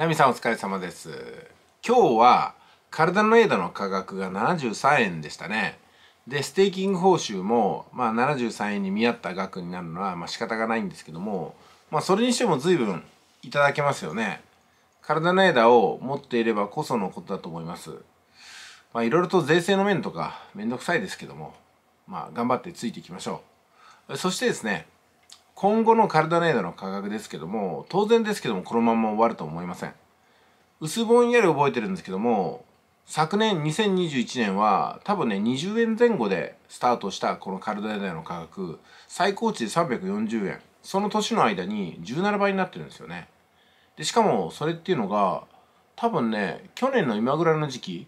ナミさんお疲れ様です。今日は体のエイの価格が73円でしたね。で、ステーキング報酬も、まあ、73円に見合った額になるのは、まあ、仕方がないんですけども、まあ、それにしても随分いただけますよね。体のエダを持っていればこそのことだと思います。まあ、いろいろと税制の面とかめんどくさいですけども、まあ、頑張ってついていきましょう。そしてですね、今後のカルダネードの価格ですけども、当然ですけども、このまま終わると思いません。薄ぼんやり覚えてるんですけども、昨年2021年は多分ね20円前後でスタートしたこのカルダネードの価格最高値で340円その年の間に17倍になってるんですよねでしかもそれっていうのが多分ね去年の今ぐらいの時期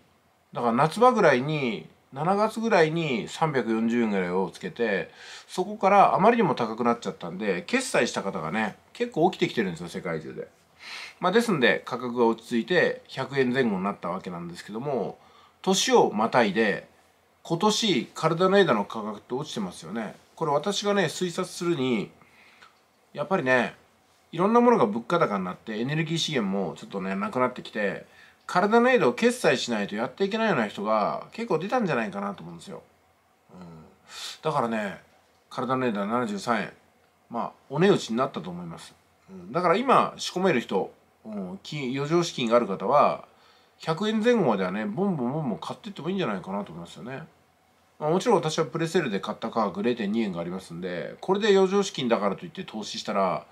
だから夏場ぐらいに7月ぐらいに340円ぐらいをつけてそこからあまりにも高くなっちゃったんで決済した方がね結構起きてきてるんですよ世界中で。まあ、ですんで価格が落ち着いて100円前後になったわけなんですけども年をまたいで今年体の枝の価格って落ちてますよね。これ私がね推察するにやっぱりねいろんなものが物価高になってエネルギー資源もちょっとねなくなってきて体のエイドを決済しないとやっていけないような人が結構出たんじゃないかなと思うんですよ。うん、だからね、体のエイドは73円。まあ、お値打ちになったと思います。うん、だから今、仕込める人、うん、余剰資金がある方は、100円前後まではね、ボンボンボンボン買っていってもいいんじゃないかなと思いますよね。まあ、もちろん私はプレセルで買った価格0.2円がありますんで、これで余剰資金だからといって投資したら、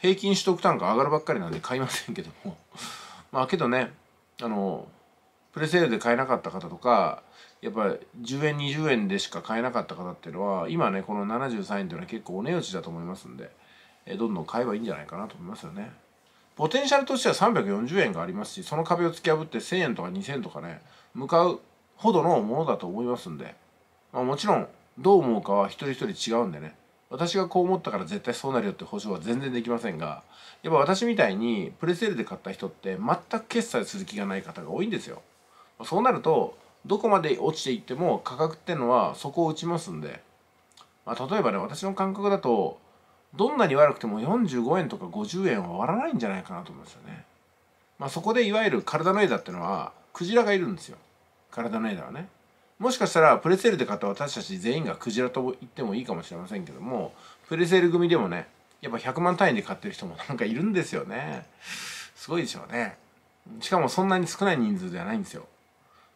平均取得単価上がるばっかりなんで買いませんけども。まあけどね、あのプレセールで買えなかった方とかやっぱ10円20円でしか買えなかった方っていうのは今ねこの73円ていうのは結構お値打ちだと思いますんでえどんどん買えばいいんじゃないかなと思いますよねポテンシャルとしては340円がありますしその壁を突き破って1000円とか2000円とかね向かうほどのものだと思いますんで、まあ、もちろんどう思うかは一人一人違うんでね私がこう思ったから絶対そうなるよって保証は全然できませんがやっぱ私みたいにプレセールで買った人って全く決済する気がない方が多いんですよそうなるとどこまで落ちていっても価格ってのはそこを打ちますんで、まあ、例えばね私の感覚だとどんなに悪くても45円とか50円は割らないんじゃないかなと思うんですよね、まあ、そこでいわゆる体の枝ってのはクジラがいるんですよ体の枝はねもしかしたらプレセールで買った私たち全員がクジラと言ってもいいかもしれませんけどもプレセール組でもねやっぱ100万単位で買ってる人もなんかいるんですよねすごいでしょうねしかもそんなに少ない人数ではないんですよ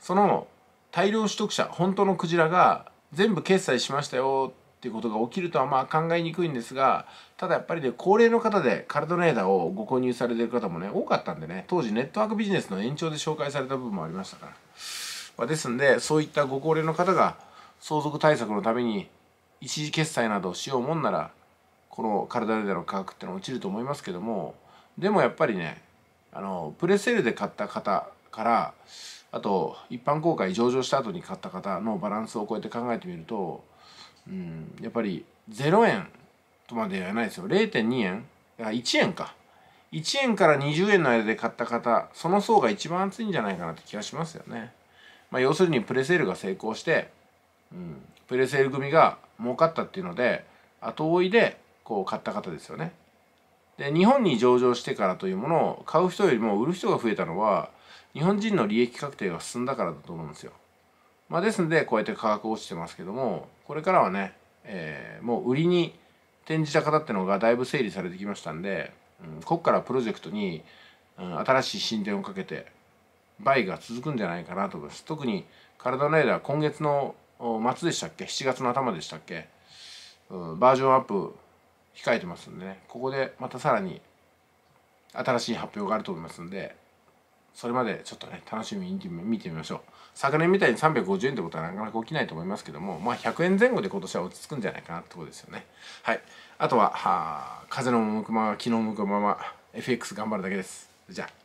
その大量取得者本当のクジラが全部決済しましたよっていうことが起きるとはまあ考えにくいんですがただやっぱりね高齢の方でカルドネーダーをご購入されてる方もね多かったんでね当時ネットワークビジネスの延長で紹介された部分もありましたからまあ、ですんでそういったご高齢の方が相続対策のために一時決済などしようもんならこの体での価格ってのは落ちると思いますけどもでもやっぱりねあのプレセールで買った方からあと一般公開上場した後に買った方のバランスをこうやって考えてみると、うん、やっぱり0円とまではないですよ0.2円あ1円か1円から20円の間で買った方その層が一番厚いんじゃないかなって気がしますよね。まあ、要するにプレセールが成功して、うん、プレセール組が儲かったっていうので後追いでこう買った方ですよね。で日本に上場してからというものを買う人よりも売る人が増えたのは日本人の利益確定が進んだからだと思うんですよ。まあ、ですのでこうやって価格落ちてますけどもこれからはね、えー、もう売りに転じた方ってのがだいぶ整理されてきましたんで、うん、ここからプロジェクトに、うん、新しい進展をかけて倍が続くんじゃないかなと思います特に体の間は今月の末でしたっけ7月の頭でしたっけ、バージョンアップ控えてますんでねここでまたさらに新しい発表があると思いますんでそれまでちょっとね楽しみに見てみましょう昨年みたいに350円ってことはなかなか起きないと思いますけどもまあ100円前後で今年は落ち着くんじゃないかなってことですよねはいあとはは風の向くまま気の向くまま FX 頑張るだけですじゃあ